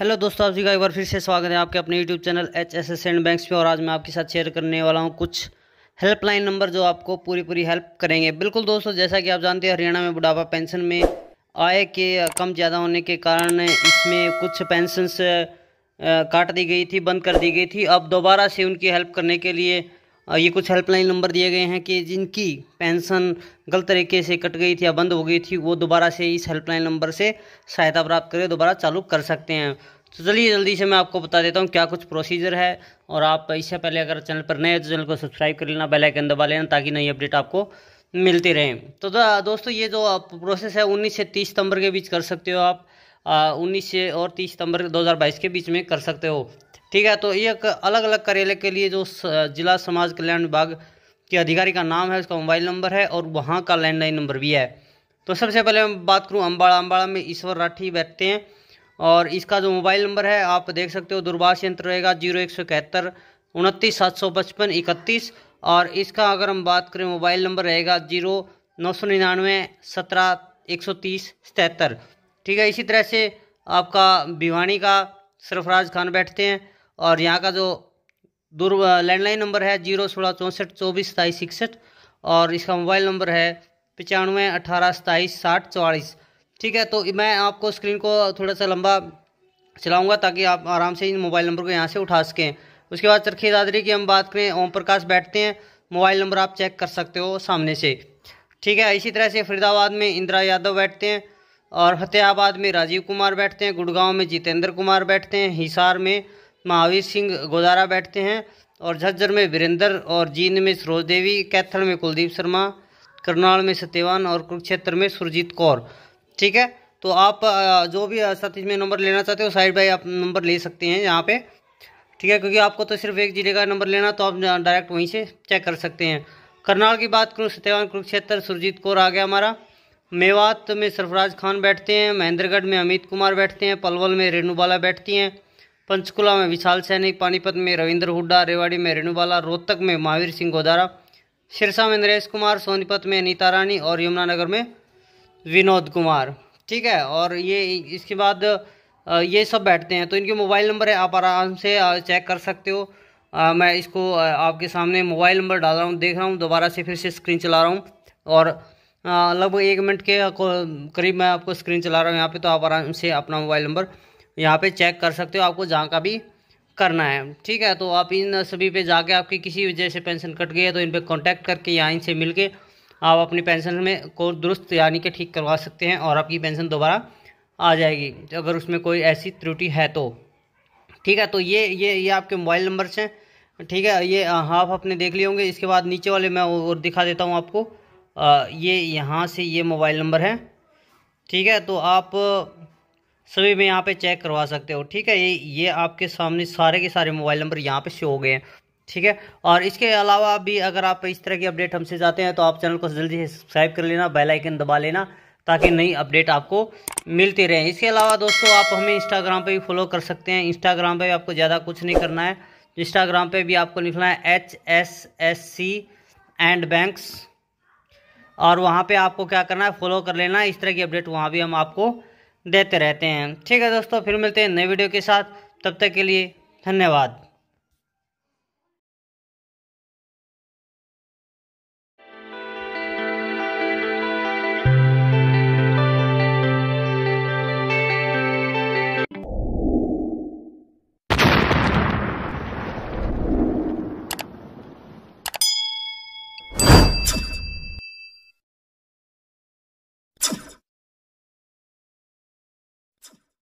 hello दोस्तों आप जी का एक बार फिर से स्वागत है आपके अपने YouTube channel H S S and banks में और आज मैं आपके साथ शेयर करने वाला हूं कुछ हेल्पलाइन नंबर जो आपको पूरी पूरी हेल्प करेंगे बिल्कुल दोस्तों जैसा कि आप जानते हैं हरियाणा में बुढ़ापा पेंशन में आय के कम ज़्यादा होने के कारण इसमें कुछ पेंशन काट दी गई थी बंद कर दी गई थी अब दोबारा से उनकी हेल्प करने के लिए ये कुछ हेल्पलाइन नंबर दिए गए हैं कि जिनकी पेंशन गलत तरीके से कट गई थी या बंद हो गई थी वो दोबारा से इस हेल्पलाइन नंबर से सहायता प्राप्त करके दोबारा चालू कर सकते हैं तो चलिए जल्दी से मैं आपको बता देता हूँ क्या कुछ प्रोसीजर है और आप इससे पहले अगर चैनल पर नए हैं तो चैनल को सब्सक्राइब कर लेना बेलाइकन दबा लेना ताकि नई अपडेट आपको मिलती रहें तो दोस्तों ये जो प्रोसेस है उन्नीस से तीस सितंबर के बीच कर सकते हो आप उन्नीस से और तीस सितंबर 2022 के बीच में कर सकते हो ठीक है तो एक अलग अलग कार्यालय के लिए जो जिला समाज कल्याण विभाग के अधिकारी का नाम है उसका मोबाइल नंबर है और वहाँ का लैंडलाइन नंबर भी है तो सबसे पहले मैं बात करूँ अम्बाड़ा अम्बाड़ा में ईश्वर राठी बैठते हैं और इसका जो मोबाइल नंबर है आप देख सकते हो दूरभाष यंत्र रहेगा जीरो एक सौ इकहत्तर उनतीस सात सौ पचपन इकतीस और इसका अगर हम बात करें मोबाइल नंबर रहेगा जीरो नौ सौ निन्यानवे सत्रह एक सौ तीस सतहत्तर ठीक है इसी तरह से आपका भिवानी का सरफराज खान बैठते हैं और यहाँ का जो दूर लैंडलाइन नंबर है जीरो सोलह चौंसठ चौबीस सताईस इकसठ और इसका मोबाइल नंबर है पचानवे अठारह सताईस साठ चौवालीस ठीक है तो मैं आपको स्क्रीन को थोड़ा सा लंबा चलाऊंगा ताकि आप आराम से इन मोबाइल नंबर को यहाँ से उठा सकें उसके बाद चरखी दादरी की हम बात करें ओम प्रकाश बैठते हैं मोबाइल नंबर आप चेक कर सकते हो सामने से ठीक है इसी तरह से फरीदाबाद में इंदिरा यादव बैठते हैं और फतेहाबाद में राजीव कुमार बैठते हैं गुड़गांव में जितेंद्र कुमार बैठते हैं हिसार में महावीर सिंह गोदारा बैठते हैं और झज्जर में वीरेंद्र और जींद में सरोज देवी कैथल में कुलदीप शर्मा करनाल में सत्यवान और कुरुक्षेत्र में सुरजीत कौर ठीक है तो आप जो भी साथ में नंबर लेना चाहते हो साइड बाई आप नंबर ले सकते हैं यहाँ पे ठीक है क्योंकि आपको तो सिर्फ एक जिले का नंबर लेना तो आप डायरेक्ट वहीं से चेक कर सकते हैं करनाल की बात करूँ सत्यवान कुरुक्षेत्र सुरजीत कौर आ गया हमारा मेवात में सरफराज खान बैठते हैं महेंद्रगढ़ में अमित कुमार बैठते हैं पलवल में रेणुबाला बैठती हैं पंचकुला में विशाल सैनिक पानीपत में रविंद्र हुड्डा रेवाड़ी में रेणुबाला रोहतक में महावीर सिंह गोदारा सिरसा में नरेश कुमार सोनीपत में नीता रानी और यमुनानगर में विनोद कुमार ठीक है और ये इसके बाद ये सब बैठते हैं तो इनके मोबाइल नंबर है आप आराम से चेक कर सकते हो आ, मैं इसको आपके सामने मोबाइल नंबर डाल रहा हूँ देख रहा हूँ दोबारा से फिर से स्क्रीन चला रहा हूँ और लगभग एक मिनट के करीब मैं आपको स्क्रीन चला रहा हूँ यहाँ पे तो आप आराम से अपना मोबाइल नंबर यहाँ पे चेक कर सकते हो आपको जहाँ का भी करना है ठीक है तो आप इन सभी पे जाके आपकी किसी वजह से पेंशन कट गई है तो इन पे कांटेक्ट करके या इनसे मिल के आप अपनी पेंशन में को दुरुस्त यानी कि ठीक करवा सकते हैं और आपकी पेंशन दोबारा आ जाएगी अगर उसमें कोई ऐसी त्रुटि है तो ठीक है तो ये ये ये आपके मोबाइल नंबर हैं ठीक है ये हाफ अपने देख लिए होंगे इसके बाद नीचे वाले मैं और दिखा देता हूँ आपको आ, ये यहाँ से ये मोबाइल नंबर है ठीक है तो आप सभी में यहाँ पे चेक करवा सकते हो ठीक है ये ये आपके सामने सारे के सारे मोबाइल नंबर यहाँ पे शो हो गए हैं ठीक है और इसके अलावा भी अगर आप इस तरह की अपडेट हमसे जाते हैं तो आप चैनल को जल्दी से सब्सक्राइब कर लेना बेल आइकन दबा लेना ताकि नई अपडेट आपको मिलती रहे इसके अलावा दोस्तों आप हमें इंस्टाग्राम पर भी फॉलो कर सकते हैं इंस्टाग्राम पर आपको ज़्यादा कुछ नहीं करना है इंस्टाग्राम पर भी आपको लिखना है H S S C and banks और वहाँ पे आपको क्या करना है फॉलो कर लेना इस तरह की अपडेट वहाँ भी हम आपको देते रहते हैं ठीक है दोस्तों फिर मिलते हैं नए वीडियो के साथ तब तक के लिए धन्यवाद